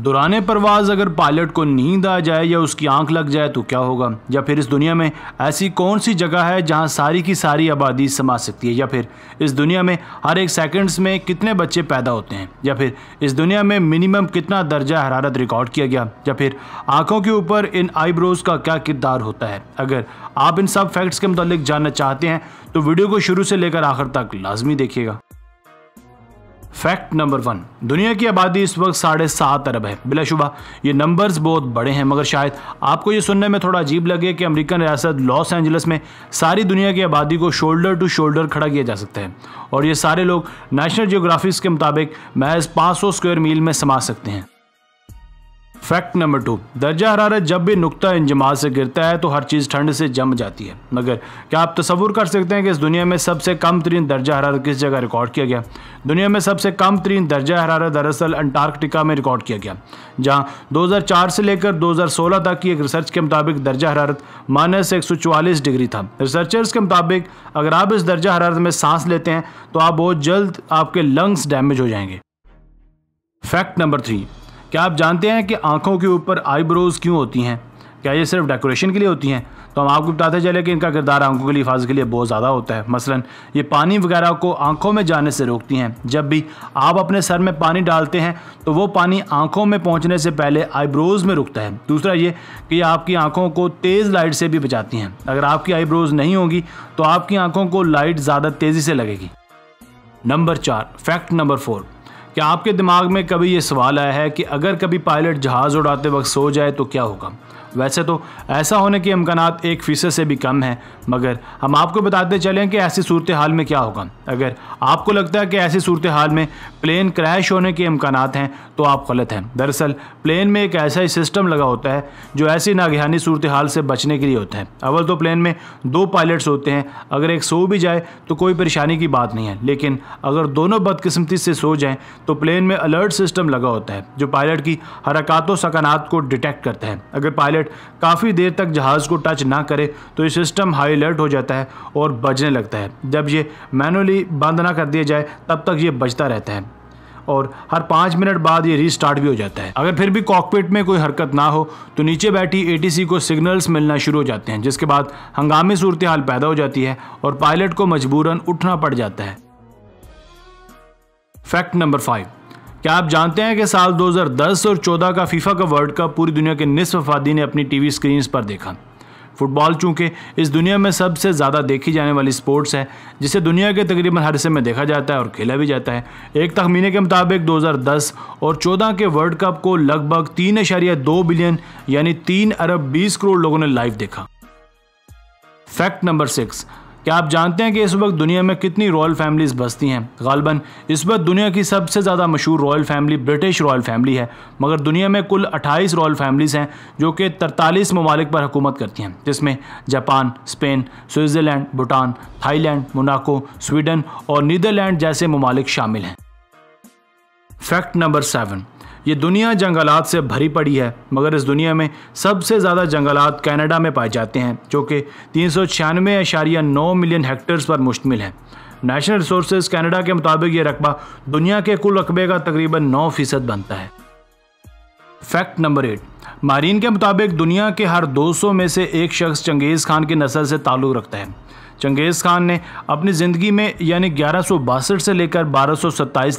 दुराने परवाज़ अगर पायलट को नींद आ जाए या उसकी आंख लग जाए तो क्या होगा या फिर इस दुनिया में ऐसी कौन सी जगह है जहां सारी की सारी आबादी समा सकती है या फिर इस दुनिया में हर एक सेकंड्स में कितने बच्चे पैदा होते हैं या फिर इस दुनिया में मिनिमम कितना दर्जा हरारत रिकॉर्ड किया गया या फिर आँखों के ऊपर इन आईब्रोज़ का क्या किरदार होता है अगर आप इन सब फैक्ट्स के मतलब जानना चाहते हैं तो वीडियो को शुरू से लेकर आखिर तक लाजमी देखिएगा फैक्ट नंबर वन दुनिया की आबादी इस वक्त साढ़े सात अरब है बिलाशुबा ये नंबर्स बहुत बड़े हैं मगर शायद आपको ये सुनने में थोड़ा अजीब लगे कि अमेरिकन रियासत लॉस एंजल्स में सारी दुनिया की आबादी को शोल्डर टू शोल्डर खड़ा किया जा सकता है और ये सारे लोग नेशनल जियोग्राफिक्स के मुताबिक महज 500 स्क्वायर मील में समा सकते हैं फैक्ट नंबर टू दर्जा हरारत जब भी नुकता इंजमा से गिरता है तो हर चीज़ ठंड से जम जाती है मगर क्या आप तस्वूर कर सकते हैं कि इस दुनिया में सबसे कम तरीन दर्जा हरारत किस जगह रिकॉर्ड किया गया दुनिया में सबसे कम तरीन दर्जा हरारत दरअसल अंटार्कटिका में रिकॉर्ड किया गया जहाँ चार से लेकर सोलह तक की एक रिसर्च के मुताबिक दर्जा हरारत माइनस एक डिग्री था रिसर्चर्स के मुताबिक अगर आप इस दर्जा हरारत में सांस लेते हैं तो आप बहुत जल्द आपके लंग्स डैमेज हो जाएंगे फैक्ट नंबर थ्री क्या आप जानते हैं कि आँखों के ऊपर आईब्रोज क्यों होती हैं क्या ये सिर्फ डेकोरेशन के लिए होती हैं तो हम आपको बताते चले कि इनका किरदार आंखों के लिए हिफाजत के लिए बहुत ज़्यादा होता है मसलन ये पानी वगैरह को आंखों में जाने से रोकती हैं जब भी आप अपने सर में पानी डालते हैं तो वो पानी आंखों में पहुंचने से पहले आईब्रोज़ में रुकता है दूसरा ये कि आपकी आंखों को तेज़ लाइट से भी बचाती हैं अगर आपकी आईब्रोज़ नहीं होगी तो आपकी आंखों को लाइट ज़्यादा तेज़ी से लगेगी नंबर चार फैक्ट नंबर फोर क्या आपके दिमाग में कभी ये सवाल आया है कि अगर कभी पायलट जहाज़ उड़ाते वक्त सो जाए तो क्या होगा वैसे तो ऐसा होने के इम्कान एक फ़ीसद से भी कम हैं मगर हम आपको बताते चलें कि ऐसी सूरत हाल में क्या होगा अगर आपको लगता है कि ऐसी सूरत हाल में प्लेन क्रैश होने के इम्कान हैं तो आप गलत हैं दरअसल प्लेन में एक ऐसा ही सिस्टम लगा होता है जो ऐसी नागहानी सूरत हाल से बचने के लिए होता है अवल तो प्लेन में दो पायलट्स होते हैं अगर एक सो भी जाए तो कोई परेशानी की बात नहीं है लेकिन अगर दोनों बदकिस्मती से सो जाएँ तो प्लेन में अलर्ट सिस्टम लगा होता है जो पायलट की हरकत सकनात को डिटेक्ट करता है अगर पायलट पायलट काफ़ी देर तक जहाज़ को टच ना करे तो ये सिस्टम हाई अलर्ट हो जाता है और बजने लगता है जब ये मैनुअली बंद ना कर दिया जाए तब तक ये बजता रहता है और हर पाँच मिनट बाद ये रीस्टार्ट भी हो जाता है अगर फिर भी कॉकपिट में कोई हरकत ना हो तो नीचे बैठी एटीसी को सिग्नल्स मिलना शुरू हो जाते हैं जिसके बाद हंगामी सूरत हाल पैदा हो जाती है और पायलट को मजबूरन उठना पड़ जाता है फैक्ट नंबर फाइव क्या आप जानते हैं कि साल 2010 और 14 का फीफा का वर्ल्ड कप पूरी दुनिया के निसफ आफादी ने अपनी टीवी स्क्रीन पर देखा फुटबॉल चूंकि इस दुनिया में सबसे ज़्यादा देखी जाने वाली स्पोर्ट्स है जिसे दुनिया के तकरीबन हर हिस्से में देखा जाता है और खेला भी जाता है एक तखमीने के मुताबिक 2010 और 14 के वर्ल्ड कप को लगभग तीन अशारिया दो बिलियन यानी तीन अरब बीस करोड़ लोगों ने लाइव देखा फैक्ट नंबर सिक्स क्या आप जानते हैं कि इस वक्त दुनिया में कितनी रॉयल फैमिलीज बसती हैं गालबन इस वक्त दुनिया की सबसे ज़्यादा मशहूर royal family British royal family है मगर दुनिया में कुल 28 रॉयल फैमिलीज़ हैं जो कि तरतालीस ममालिक पर हुकूमत करती हैं जिसमें Japan Spain Switzerland Bhutan Thailand Monaco Sweden और नीदरलैंड जैसे ममालिक शामिल हैं फैक्ट नंबर सेवन ये दुनिया जंगलात से भरी पड़ी है मगर इस दुनिया में सबसे ज़्यादा जंगलात कनाडा में पाए जाते हैं जो कि तीन सौ छियानवे अशारिया नौ मिलियन हेक्टर्स पर मुश्तमिल है नेशनल रिसोर्स कनाडा के मुताबिक ये रकबा दुनिया के कुल रकबे का तकरीबन नौ फीसद बनता है फैक्ट नंबर एट मारीन के मुताबिक दुनिया के हर 200 में से एक शख्स चंगेज़ खान की नस्ल से ताल्लुक़ रखता है चंगेज़ खान ने अपनी ज़िंदगी में यानी ग्यारह से लेकर बारह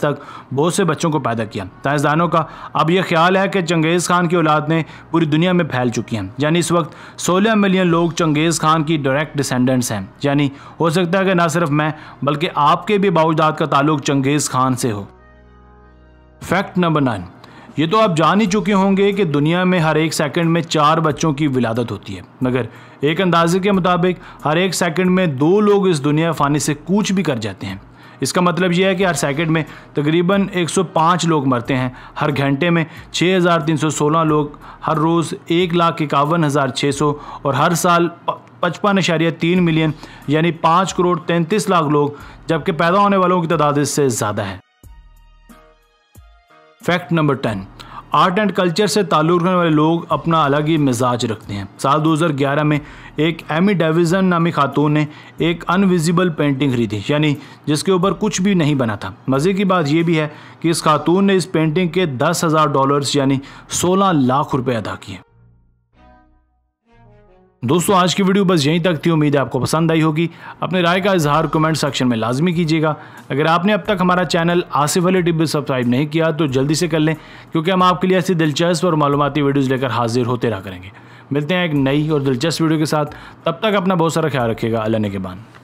तक बहुत से बच्चों को पैदा किया साइंसदानों का अब यह ख्याल है कि चंगेज़ खान की औलाद ने पूरी दुनिया में फैल चुकी हैं यानी इस वक्त 16 मिलियन लोग चंगेज़ खान की डायरेक्ट डिसेंडेंट्स हैं यानी हो सकता है कि ना सिर्फ मैं बल्कि आपके भी बाउजाद का ताल्लुक चंगेज़ खान से हो फैक्ट नंबर नाइन ये तो आप जान ही चुके होंगे कि दुनिया में हर एक सेकंड में चार बच्चों की विलादत होती है मगर एक अंदाजे के मुताबिक हर एक सेकंड में दो लोग इस दुनिया फानी से कूच भी कर जाते हैं इसका मतलब यह है कि हर सेकंड में तकरीबन 105 लोग मरते हैं हर घंटे में 6,316 लोग हर रोज़ एक लाख इक्यावन हज़ार छः सौ और हर साल पचपन अशारिया तीन मिलियन यानी पाँच करोड़ तैंतीस लाख लोग जबकि पैदा होने वालों की तादाद इससे ज़्यादा है fact number ten art and culture से ताल्लुक़ रखने वाले लोग अपना अलग ही मिजाज रखते हैं साल 2011 में एक एमी डेविजन नामी खातून ने एक अनविजिबल पेंटिंग खरीदी यानी जिसके ऊपर कुछ भी नहीं बना था मज़े की बात यह भी है कि इस खातून ने इस पेंटिंग के दस हज़ार डॉलर्स यानी सोलह लाख रुपए अदा किए दोस्तों आज की वीडियो बस यहीं तक थी उम्मीद है आपको पसंद आई होगी अपने राय का इजहार कमेंट सेक्शन में लाजमी कीजिएगा अगर आपने अब तक हमारा चैनल आसिफ अली टिब्बे सब्सक्राइब नहीं किया तो जल्दी से कर लें क्योंकि हम आपके लिए ऐसी दिलचस्प और मालूमती वीडियोज़ लेकर हाजिर होते रहा करेंगे मिलते हैं एक नई और दिलचस्प वीडियो के साथ तब तक अपना बहुत सारा ख्याल रखिएगा अल्लाह के बान